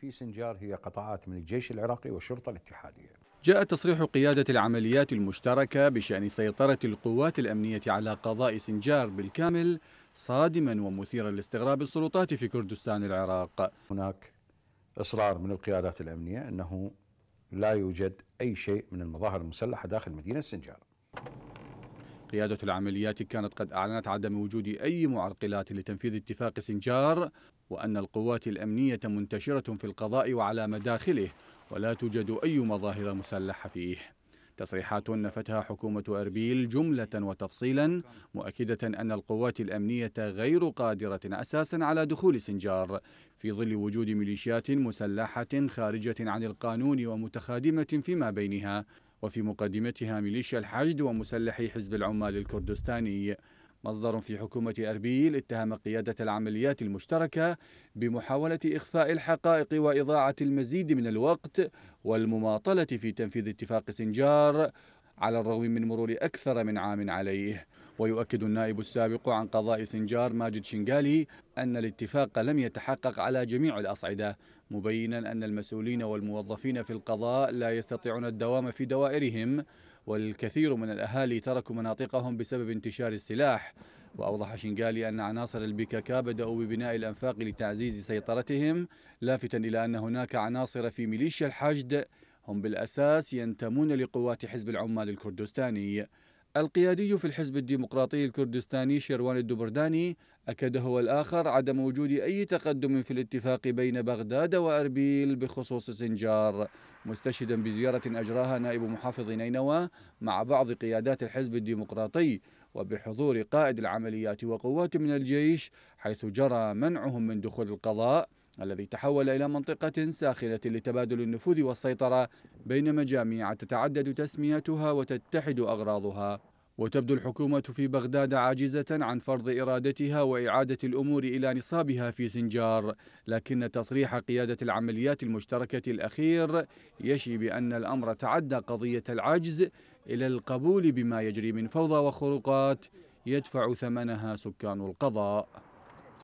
في سنجار هي قطاعات من الجيش العراقي والشرطة الاتحادية جاء تصريح قيادة العمليات المشتركة بشأن سيطرة القوات الأمنية على قضاء سنجار بالكامل صادما ومثيرا لاستغراب السلطات في كردستان العراق هناك إصرار من القيادات الأمنية أنه لا يوجد أي شيء من المظاهر المسلحة داخل مدينة سنجار قيادة العمليات كانت قد أعلنت عدم وجود أي معرقلات لتنفيذ اتفاق سنجار وأن القوات الأمنية منتشرة في القضاء وعلى مداخله ولا توجد أي مظاهر مسلحة فيه تصريحات نفتها حكومة أربيل جملة وتفصيلا مؤكدة أن القوات الأمنية غير قادرة أساسا على دخول سنجار في ظل وجود ميليشيات مسلحة خارجة عن القانون ومتخادمة فيما بينها وفي مقدمتها ميليشيا الحشد ومسلحي حزب العمال الكردستاني مصدر في حكومة أربيل اتهم قيادة العمليات المشتركة بمحاولة إخفاء الحقائق وإضاعة المزيد من الوقت والمماطلة في تنفيذ اتفاق سنجار على الرغم من مرور أكثر من عام عليه ويؤكد النائب السابق عن قضاء سنجار ماجد شنغالي أن الاتفاق لم يتحقق على جميع الأصعدة مبينا أن المسؤولين والموظفين في القضاء لا يستطيعون الدوام في دوائرهم والكثير من الأهالي تركوا مناطقهم بسبب انتشار السلاح وأوضح شنغالي أن عناصر البيكاكا بدأوا ببناء الأنفاق لتعزيز سيطرتهم لافتا إلى أن هناك عناصر في ميليشيا الحشد هم بالأساس ينتمون لقوات حزب العمال الكردستاني القيادي في الحزب الديمقراطي الكردستاني شيروان الدبرداني أكد هو الآخر عدم وجود أي تقدم في الاتفاق بين بغداد وأربيل بخصوص سنجار مستشهدا بزيارة أجراها نائب محافظ نينوى مع بعض قيادات الحزب الديمقراطي وبحضور قائد العمليات وقوات من الجيش حيث جرى منعهم من دخول القضاء الذي تحول إلى منطقة ساخنة لتبادل النفوذ والسيطرة بين مجاميع تتعدد تسميتها وتتحد أغراضها وتبدو الحكومة في بغداد عاجزة عن فرض إرادتها وإعادة الأمور إلى نصابها في سنجار لكن تصريح قيادة العمليات المشتركة الأخير يشي بأن الأمر تعدى قضية العجز إلى القبول بما يجري من فوضى وخروقات يدفع ثمنها سكان القضاء